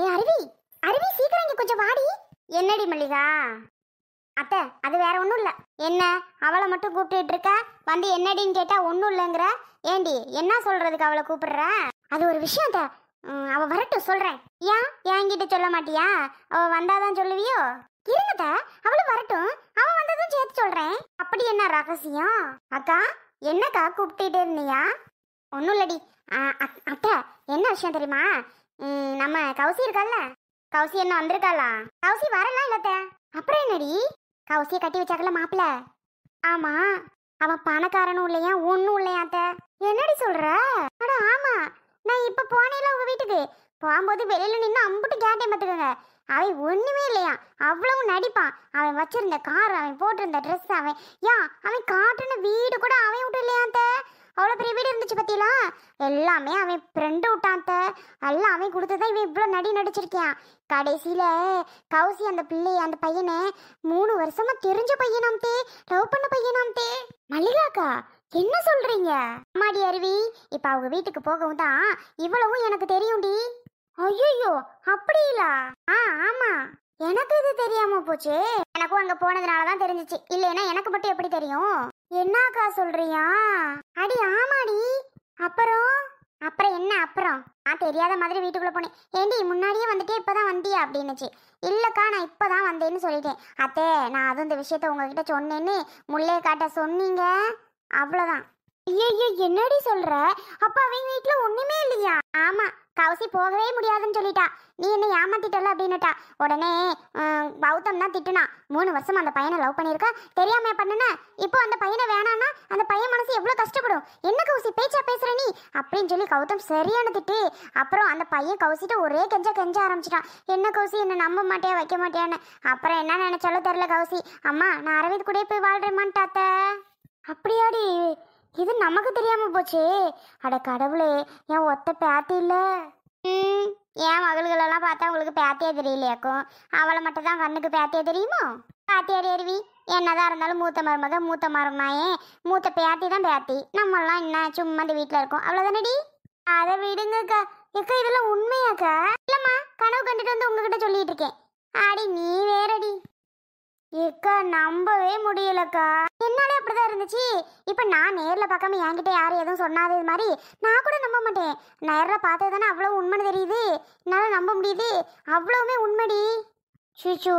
ஏ அருவி அருவி சீக்கிரம் இங்க கொஞ்சம் வாடி என்னடி மல்லிகா அத்தை அது வேற ஒன்றும் இல்லை என்ன அவளை மட்டும் கூப்பிட்டுட்டு இருக்க வந்து என்னடின்னு கேட்டால் ஒன்றும் இல்லைங்கிற ஏண்டி என்ன சொல்கிறதுக்கு அவளை கூப்பிடுற அது ஒரு விஷயம் அத்தை அவள் வரட்டும் சொல்கிறேன் ஏன் என்கிட்ட சொல்ல மாட்டியா அவள் வந்தாதான் சொல்லுவியோ இருங்கத்த அவளும் வரட்டும் அவள் வந்ததும் சேர்த்து சொல்கிறேன் அப்படி என்ன ரகசியம் அக்கா என்னக்கா கூப்பிட்டுட்டு இருந்தியா ஒன்றும் இல்லடி அத்தை என்ன விஷயம் தெரியுமா நம்ம கௌசி இருக்கல்ல கௌசி என்ன வந்திருக்காளா கௌசி வரலாம் இல்லத்த அப்புறம் என்னடி கௌசியை கட்டி வச்சாக்கல மாப்பிள ஆமா அவன் பணக்காரனும் இல்லையா இல்லையா இல்லையாத்த என்னடி சொல்ற அட ஆமா நான் இப்போ போனேல உங்க வீட்டுக்கு போகும்போது வெளியில நின்று அம்புட்டு கேட்டே பார்த்துக்கோங்க அவன் ஒண்ணுமே இல்லையா அவ்வளவு நடிப்பான் அவன் வச்சிருந்த கார் அவன் போட்டிருந்த ட்ரெஸ் அவன் ஏன் அவன் காட்டுன வீடு கூட அவன் விட்டு இல்லையாத்த அவ்வளோ பெரிய வீடு இருந்துச்சு பார்த்தீங்களா எல்லாமே அவன் ஃப்ரெண்டு விட்டான் எல்லாமே அவன் தான் இவன் இவ்வளோ நடி நடிச்சிருக்கான் கடைசியில் கவுசி அந்த பிள்ளை அந்த பையனை மூணு வருஷமாக தெரிஞ்ச பையனாம் தே லவ் பண்ண பையனாம் தே மல்லிகாக்கா என்ன சொல்கிறீங்க அம்மாடி அருவி இப்போ அவங்க வீட்டுக்கு போகவும் தான் இவ்வளவும் எனக்கு தெரியும்டி ஐயோ அப்படிங்களா ஆ ஆமாம் எனக்கு இது தெரியாம போச்சு எனக்கும் அங்க போனதுனால தான் தெரிஞ்சிச்சு இல்லைன்னா எனக்கு மட்டும் எப்படி தெரியும் என்னக்கா சொல்றியா அடி ஆமாடி அப்புறம் அப்புறம் என்ன அப்புறம் நான் தெரியாத மாதிரி வீட்டுக்குள்ள போனேன் ஏண்டி முன்னாடியே வந்துட்டே இப்பதான் வந்தியா அப்படின்னுச்சு இல்லக்கா நான் இப்பதான் வந்தேன்னு சொல்லிட்டேன் அத்தே நான் அதுவும் இந்த விஷயத்த உங்ககிட்ட சொன்னேன்னு முள்ளே காட்ட சொன்னீங்க அவ்வளோதான் ஐயோ என்னடி சொல்ற அப்ப அவங்க வீட்ல ஒண்ணுமே இல்லையா ஆமா கவசி போகவே முடியாதுன்னு சொல்லிட்டா நீ என்ன ஏமாத்திட்டல அப்படின்னுட்டா உடனே பௌத்தம் தான் திட்டுனா மூணு வருஷம் அந்த பையனை லவ் பண்ணியிருக்க தெரியாம பண்ணுன இப்போ அந்த பையனை வேணான்னா அந்த பையன் மனசு எவ்வளவு கஷ்டப்படும் என்ன கௌசி பேச்சா பேசுற நீ அப்படின்னு சொல்லி கௌதம் சரியான திட்டு அப்புறம் அந்த பையன் கவுசிட்டு ஒரே கெஞ்ச கெஞ்ச ஆரம்பிச்சிட்டான் என்ன கௌசி என்ன நம்ப மாட்டேன் வைக்க மாட்டேன்னு அப்புறம் என்ன நினைச்சாலும் தெரியல கௌசி அம்மா நான் அரவிந்த் கூட போய் வாழ்றேமான்ட்டாத்த அப்படியாடி இது நமக்கு தெரியாம போச்சு அட கடவுளே என் ஒத்த பேத்தி இல்ல ம் என் மகள்களெல்லாம் பார்த்தா உங்களுக்கு பேத்தியே தெரியலையாக்கும் அவளை மட்டும் தான் கண்ணுக்கு பேத்தியே தெரியுமோ பாத்தியாடி அருவி என்னதான் இருந்தாலும் மூத்த மருமக மூத்த மருமாயே மூத்த பேத்தி தான் பேத்தி நம்மளாம் என்ன சும்மா இந்த வீட்டில் இருக்கோம் அவ்வளோதானடி அதை விடுங்கக்கா எக்கா இதெல்லாம் உண்மையாக்கா இல்லைம்மா கனவு கண்டுட்டு வந்து உங்ககிட்ட சொல்லிட்டு இருக்கேன் ஆடி நீ வேறடி அக்கா நம்பவே முடியலக்கா என்னாலே அப்படிதான் இருந்துச்சு இப்போ நான் நேரில் பார்க்காம என்கிட்ட யாரும் எதுவும் சொன்னாதே மாதிரி நான் கூட நம்ப மாட்டேன் நேர்ல பார்த்தது தானே அவ்வளவு உண்மை தெரியுது என்னால் நம்ப முடியுது அவ்வளவுமே உண்மைடி சுச்சோ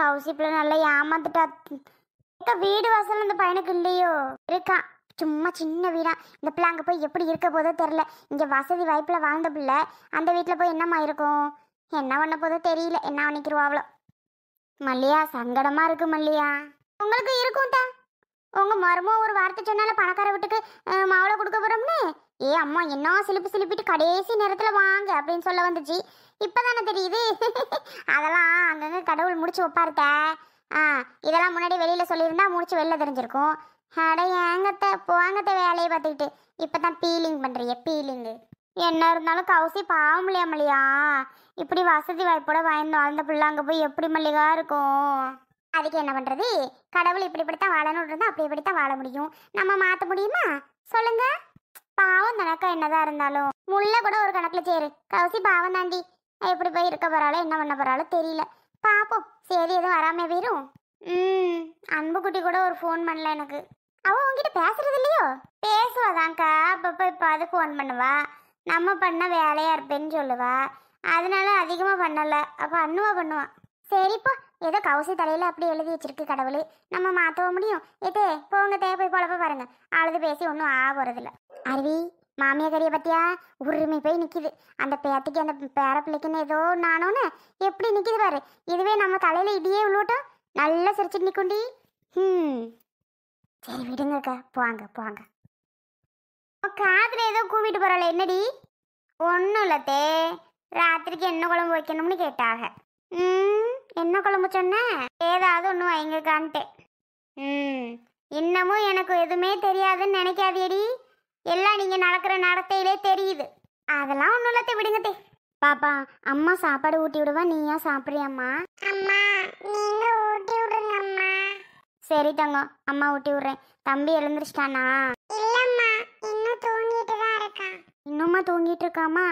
கவுசிப்பில் நல்லா ஏமாந்துட்டா எக்கா வீடு வாசல் அந்த பையனுக்கு இல்லையோ இருக்கான் சும்மா சின்ன வீடா இந்த பிள்ளை அங்கே போய் எப்படி இருக்க போதோ தெரில இங்கே வசதி வாய்ப்பில் வாழ்ந்த பிள்ளை அந்த வீட்டில் போய் என்னம்மா இருக்கும் என்ன பண்ண போதோ தெரியல என்ன பண்ணிக்கிறோம் அவ்வளோ மல்லியா சங்கடமா இருக்கு மல்லியா உங்களுக்கு இருக்கும் உங்க மருமோ ஒரு வார்த்தை சொன்னால பணக்கார வீட்டுக்கு மாவுளை கொடுக்க போறோம்னு ஏ அம்மா என்ன சிலிப்பு சிலிப்பிட்டு கடைசி நேரத்துல வாங்க அப்படின்னு சொல்ல வந்துச்சு இப்பதானே தெரியுது அதெல்லாம் அங்கங்க கடவுள் முடிச்சு வைப்பாருத்த ஆ இதெல்லாம் முன்னாடி வெளியில சொல்லியிருந்தா முடிச்சு வெளில தெரிஞ்சிருக்கும் அட ஏங்கத்த போங்கத்த வேலையை பார்த்துக்கிட்டு இப்பதான் பீலிங் பண்றீங்க பீலிங்கு என்ன இருந்தாலும் கவுசி பாவம் இல்லையா மல்லியா இப்படி வசதி வாய்ப்போட வாழ்ந்து வாழ்ந்த பிள்ளை அங்கே போய் எப்படி மல்லிகா இருக்கும் அதுக்கு என்ன பண்ணுறது கடவுள் இப்படித்தான் வாழணும் இருந்தா அப்படி இப்படித்தான் வாழ முடியும் நம்ம மாற்ற முடியுமா சொல்லுங்க பாவம் தனக்கா என்னதான் இருந்தாலும் முள்ள கூட ஒரு கணக்கில் சேரு கவுசி பாவம் தாண்டி எப்படி போய் இருக்க போகிறாளோ என்ன பண்ண போகிறாளோ தெரியல பார்ப்போம் சரி எதுவும் வராம போயிடும் ம் அன்புக்குட்டி கூட ஒரு ஃபோன் பண்ணல எனக்கு அவன் உங்ககிட்ட பேசுறது இல்லையோ பேசுவாதாங்க்கா அப்பப்போ இப்போ அது ஃபோன் பண்ணுவா நம்ம பண்ண வேலையாக இருப்பேன்னு சொல்லுவா அதனால அதிகமாக பண்ணலை அப்போ அண்ணுவா பண்ணுவான் சரிப்பா ஏதோ கவுசி தலையில் அப்படி எழுதி வச்சிருக்கு கடவுள் நம்ம மாற்றவ முடியும் எது போங்க தேவை போய் குழப்ப பாருங்க அழுது பேசி ஒன்றும் ஆ போகிறதில்ல அருவி மாமியா கறியை பற்றியா உரிமை போய் நிற்கிது அந்த பேத்துக்கு அந்த பேர பிள்ளைக்குன்னு ஏதோ நானோன்னு எப்படி நிற்கிது பாரு இதுவே நம்ம தலையில் இடியே உள்ளோட்டோம் நல்லா சிரிச்சுட்டு நிற்குண்டி ம் சரி விடுங்கக்கா போங்க போங்க காதில் ஏதோ கூவிட்டு போகிறாள் என்னடி ஒன்றும் இல்லத்தே ராத்திரிக்கு என்ன குழம்பு வைக்கணும்னு கேட்டாக ம் என்ன குழம்பு சொன்ன ஏதாவது ஒன்று வைங்கக்கான்ட்டு ம் இன்னமும் எனக்கு எதுவுமே தெரியாதுன்னு நினைக்காதேடி எல்லாம் நீங்கள் நடக்கிற நடத்தையிலே தெரியுது அதெல்லாம் ஒன்றும் இல்லத்தை விடுங்கத்தே பாப்பா அம்மா சாப்பாடு ஊட்டி விடுவா ஏன் சாப்பிட்றியம்மா அம்மா நீங்க ஊட்டி விடுங்க அம்மா சரி தங்கம் அம்மா ஊட்டி விடுறேன் தம்பி எழுந்திரிச்சிட்டானா இன்னுமா தூங்கிட்டு இருக்காமா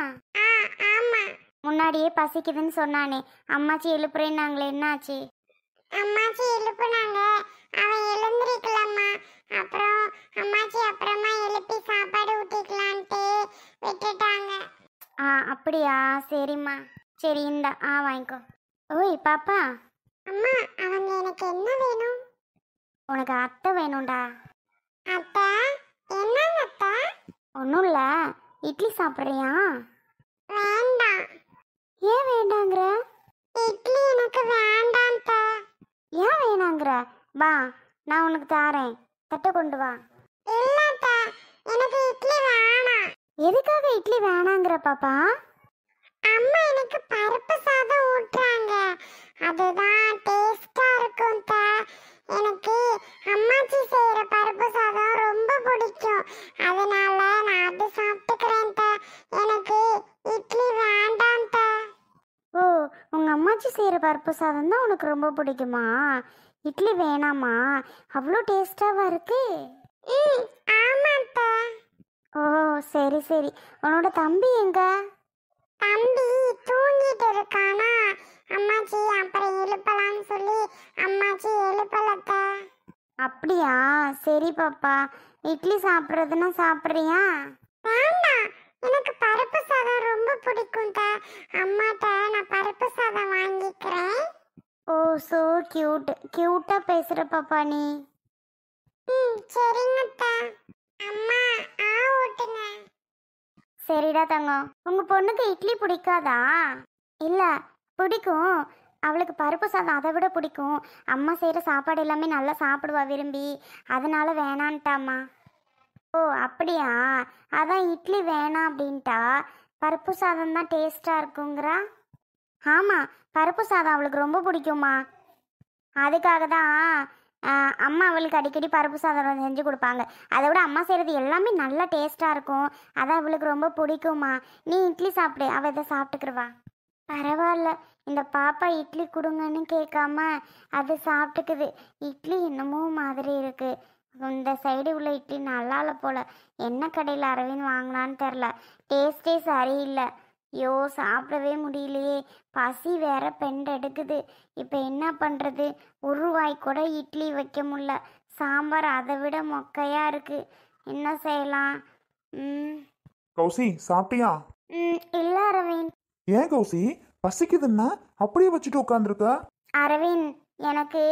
முன்னாடியே பசிக்குதுன்னு சொன்னானே அம்மாச்சி எழுப்புறேன்னாங்களே என்னாச்சு அம்மாச்சி எழுப்புனாங்க அவன் எழுந்திருக்கலம்மா அப்புறம் அம்மாச்சி அப்புறமா எழுப்பி சாப்பாடு ஊட்டிக்கலான்ட்டு விட்டுட்டாங்க ஆ அப்படியா சரிம்மா சரி இந்த ஆ வாங்கிக்கோ ஓய் பாப்பா அம்மா அவங்க எனக்கு என்ன வேணும் உனக்கு அத்தை வேணும்டா அத்தை என்ன அத்தை ஒன்றும் இல்லை இட்லி சாப்பிட்றியா வேண்டாம் ஏன் வேண்டாங்கிற இட்லி எனக்கு வேண்டாம்ப்பா ஏன் வேணாங்கிற வா நான் உனக்கு தாரேன் தட்டை கொண்டு வா இல்லப்பா எனக்கு இட்லி வேணாம் எதுக்காக இட்லி வேணாங்கிற பாப்பா அம்மா எனக்கு பருப்பு சாதம் ஊட்டுறாங்க அதுதான் பருப்பு சாதம் தான் உனக்கு ரொம்ப பிடிக்குமா இட்லி வேணாமா அவ்வளோ டேஸ்டாவா இருக்கு ஓ சரி சரி உன்னோட தம்பி எங்க தம்பி தூங்கிட்டு இருக்கானா அம்மாச்சி அப்புறம் எழுப்பலாம்னு சொல்லி அம்மாச்சி எழுப்பலத்த அப்படியா சரி பாப்பா இட்லி சாப்பிட்றதுன்னா சாப்பிட்றியா ஸோ கியூட் கியூட்டாக பேசுகிற பாப்பா நீ ம் சரிங்கட்டா அம்மா ஆ ஓட்டுங்க சரிடா தங்கம் உங்கள் பொண்ணுக்கு இட்லி பிடிக்காதா இல்லை பிடிக்கும் அவளுக்கு பருப்பு சாதம் அதை விட பிடிக்கும் அம்மா செய்கிற சாப்பாடு எல்லாமே நல்லா சாப்பிடுவா விரும்பி அதனால வேணான்ட்டாம்மா ஓ அப்படியா அதான் இட்லி வேணாம் அப்படின்ட்டா பருப்பு சாதம் தான் டேஸ்ட்டாக இருக்குங்கிறா ஆமாம் பருப்பு சாதம் அவளுக்கு ரொம்ப பிடிக்குமா அதுக்காக தான் அம்மா அவளுக்கு அடிக்கடி பருப்பு சாதம் செஞ்சு கொடுப்பாங்க அதை விட அம்மா செய்கிறது எல்லாமே நல்லா டேஸ்ட்டாக இருக்கும் அதான் அவளுக்கு ரொம்ப பிடிக்குமா நீ இட்லி சாப்பிடு அவள் இதை சாப்பிட்டுக்குருவா பரவாயில்ல இந்த பாப்பா இட்லி கொடுங்கன்னு கேட்காம அது சாப்பிட்டுக்குது இட்லி என்னமோ மாதிரி இருக்குது இந்த சைடு உள்ள இட்லி நல்லா இல்லை போல் என்ன கடையில் அரவின்னு வாங்கலான்னு தெரில டேஸ்ட்டே சரியில்லை ஐயோ சாப்பிடவே முடியலையே பசி வேற பெண்ட் எடுக்குது இப்போ என்ன பண்ணுறது ஒரு வாய் கூட இட்லி வைக்க முடில சாம்பார் அதை விட மொக்கையா இருக்கு என்ன செய்யலாம் ம் கௌசி சாப்பிட்டியா ம் இல்ல அரவிந்த் ஏன் கௌசி பசிக்குதுன்னா அப்படியே வச்சுட்டு உட்காந்துருக்க அரவிந்த் எனக்கு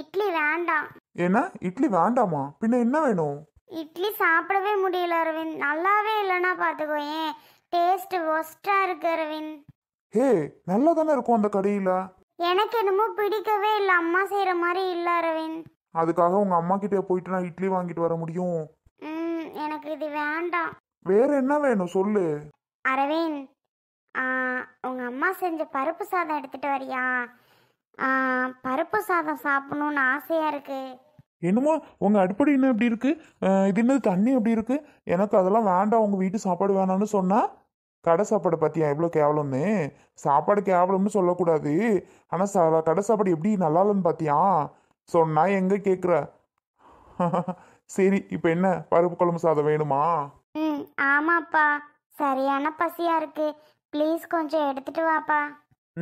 இட்லி வேண்டாம் என்ன இட்லி வேண்டாமா பின்ன என்ன வேணும் இட்லி சாப்பிடவே முடியல அரவிந்த் நல்லாவே இல்லைன்னா பாத்துக்கோ ஏன் டேஸ்ட் ஒஸ்டா இருக்கு அரவிந்த் ஹே நல்லா தானே இருக்கும் அந்த கடையில எனக்கு என்னமோ பிடிக்கவே இல்லை அம்மா செய்யற மாதிரி இல்ல அரவிந்த் அதுக்காக உங்க அம்மா கிட்ட போயிட்டு நான் இட்லி வாங்கிட்டு வர முடியும் ம் எனக்கு இது வேண்டாம் வேற என்ன வேணும் சொல்லு அரவிந்த் ஆ, உங்க அம்மா செஞ்ச பருப்பு சாதம் எடுத்துட்டு வரியா பருப்பு சாதம் சாப்பிடணும்னு ஆசையா இருக்கு என்னமோ உங்கள் அடுப்படி என்ன இப்படி இருக்குது இது என்னது தண்ணி எப்படி இருக்குது எனக்கு அதெல்லாம் வேண்டாம் உங்கள் வீட்டு சாப்பாடு வேணாம்னு சொன்னால் கடை சாப்பாடு பார்த்தியா எவ்வளோ கேவலம்னு சாப்பாடு கேவலம்னு சொல்லக்கூடாது ஆனால் சா கடை சாப்பாடு எப்படி நல்லா இல்லைன்னு பார்த்தியா சொன்னால் எங்கே கேட்குற சரி இப்போ என்ன பருப்பு குழம்பு சாதம் வேணுமா ம் ஆமாப்பா சரியான பசியாக இருக்கு ப்ளீஸ் கொஞ்சம் எடுத்துட்டு வாப்பா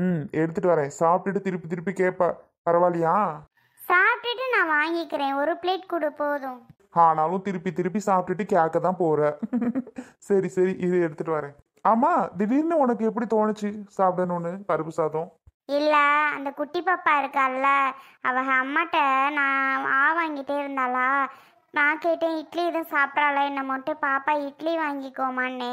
ம் எடுத்துட்டு வரேன் சாப்பிட்டுட்டு திருப்பி திருப்பி கேட்பா பரவாயில்லையா வாங்கிக்கிறேன் ஒரு பிளேட் கொடு போதும் ஆனாலும் திருப்பி திருப்பி சாப்பிட்டுட்டு கேட்க தான் போற சரி சரி இது எடுத்துட்டு வரேன் ஆமா திடீர்னு உனக்கு எப்படி தோணுச்சு சாப்பிடணும்னு பருப்பு சாதம் இல்ல அந்த குட்டி பாப்பா இருக்கால அவ அம்மாட்ட நான் ஆ வாங்கிட்டே இருந்தாளா நான் கேட்டேன் இட்லி எதுவும் சாப்பிட்றாளா என்ன மட்டும் பாப்பா இட்லி வாங்கிக்கோமான்னு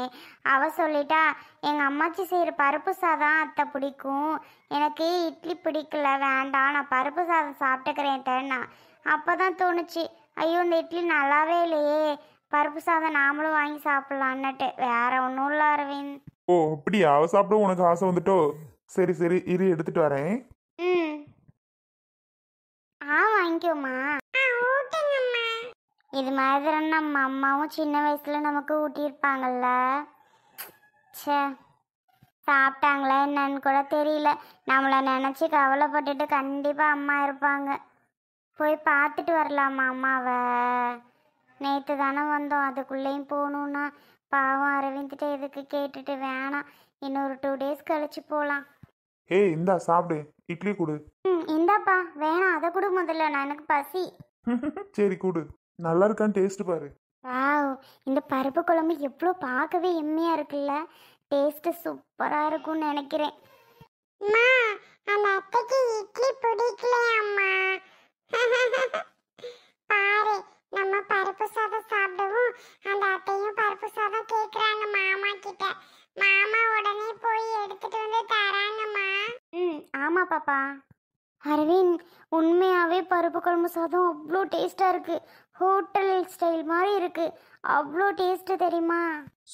அவ சொல்லிட்டா எங்க அம்மாச்சி செய்யற பருப்பு சாதம் அத்தை பிடிக்கும் எனக்கு இட்லி பிடிக்கல வேண்டாம் நான் பருப்பு சாதம் சாப்பிட்டுக்கிறேன் நான் அப்போ தான் தோணுச்சு ஐயோ இந்த இட்லி நல்லாவே இல்லையே பருப்பு சாதம் நாமளும் வாங்கி சாப்பிட்லான்னுட்டு வேற ஒன்றும் இல்லை அரவிந்த் ஓ அப்படியா அவ சாப்பிடும் உனக்கு ஆசை வந்துட்டோ சரி சரி இரு எடுத்துட்டு வரேன் ம் ஆ வாங்கிக்கோமா இது மாதிரி நம்ம அம்மாவும் சின்ன வயசில் நமக்கு ஊட்டியிருப்பாங்கல்ல சே சாப்பிட்டாங்களா என்னன்னு கூட தெரியல நம்மளை நினச்சி கவலைப்பட்டுட்டு கண்டிப்பாக அம்மா இருப்பாங்க போய் பார்த்துட்டு வரலாமா அம்மாவை நேற்று தானே வந்தோம் அதுக்குள்ளேயும் போகணுன்னா பாவம் அரவிந்த்கிட்ட எதுக்கு கேட்டுட்டு வேணாம் இன்னொரு டூ டேஸ் கழிச்சு போகலாம் ஏய் இந்தா சாப்பிடு இட்லி கொடு ம் இந்தாப்பா வேணாம் அதை கொடு முதல்ல நான் எனக்கு பசி சரி கொடு நல்லா இருக்கான்னு டேஸ்ட் பாரு இந்த பருப்பு குழம்பு எவ்வளோ பார்க்கவே எம்மையாக இருக்குல்ல டேஸ்ட்டு சூப்பராக இருக்கும்னு நினைக்கிறேன் அம்மா அந்த அத்தைக்கு இட்லி அம்மா பாரு நம்ம பருப்பு சாதம் சாப்பிடவும் அந்த அத்தையும் பருப்பு சாதம் கேக்குறாங்க மாமா கிட்ட மாமா உடனே போய் எடுத்துட்டு வந்து தராங்கம்மா ம் ஆமா பாப்பா அரவிந்த் உண்மையாகவே பருப்பு குழம்பு சாதம் அவ்வளோ டேஸ்ட்டாக இருக்கு ஹோட்டல் ஸ்டைல் மாதிரி இருக்கு அவ்வளோ டேஸ்ட்டு தெரியுமா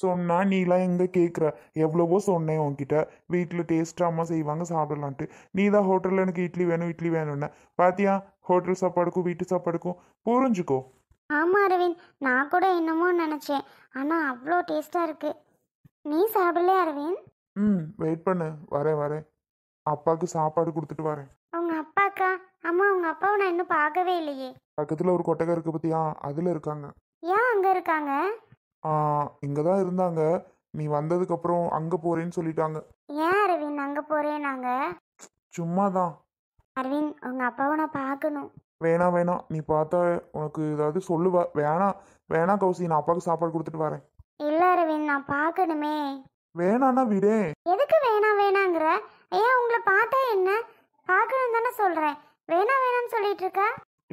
சொன்னா நீலாம் எங்க கேட்குற எவ்வளவோ சொன்னேன் உன்கிட்ட வீட்டில் டேஸ்ட் அம்மா செய்வாங்க சாப்பிடலான்ட்டு நீ தான் ஹோட்டலில் எனக்கு இட்லி வேணும் இட்லி வேணும்னு பாத்தியா ஹோட்டல் சாப்பாடுக்கும் வீட்டு சாப்பாடுக்கும் புரிஞ்சுக்கோ ஆமாம் அரவிந்த் நான் கூட என்னமோ நினச்சேன் ஆனால் அவ்வளோ டேஸ்ட்டாக இருக்கு நீ சாப்பிடல அரவிந்த் ம் வெயிட் பண்ணு வரேன் வரேன் அப்பாவுக்கு சாப்பாடு கொடுத்துட்டு வரேன் அவங்க அப்பாக்கா அம்மா அவங்க அப்பாவை நான் இன்னும் பார்க்கவே இல்லையே பக்கத்தில் ஒரு கொட்டகை இருக்கு பத்தியா அதில் இருக்காங்க ஏன் அங்கே இருக்காங்க இங்கே தான் இருந்தாங்க நீ வந்ததுக்கப்புறம் அங்கே போகிறேன்னு சொல்லிட்டாங்க ஏன் அரவிந்த் அங்கே போறேன்னாங்க நாங்கள் சும்மா தான் அரவிந்த் உங்க அப்பாவை நான் பார்க்கணும் வேணாம் வேணாம் நீ பார்த்தா உனக்கு ஏதாவது சொல்லுவா வேணாம் வேணாம் கௌசி நான் அப்பாவுக்கு சாப்பாடு கொடுத்துட்டு வரேன் இல்ல அரவிந்த் நான் பார்க்கணுமே வேணாண்ணா விடே எதுக்கு வேணாம் வேணாங்கிற ஏன் உங்களை பார்த்தா என்ன பார்க்கணும் தானே சொல்றேன் வேணாம் வேணாம்னு சொல்லிட்டு இருக்க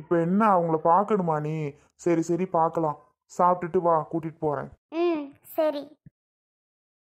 இப்போ என்ன அவங்கள பார்க்கணுமா நீ சரி சரி பார்க்கலாம் சாப்பிட்டுட்டு வா கூட்டிட்டு போறேன் ம் சரி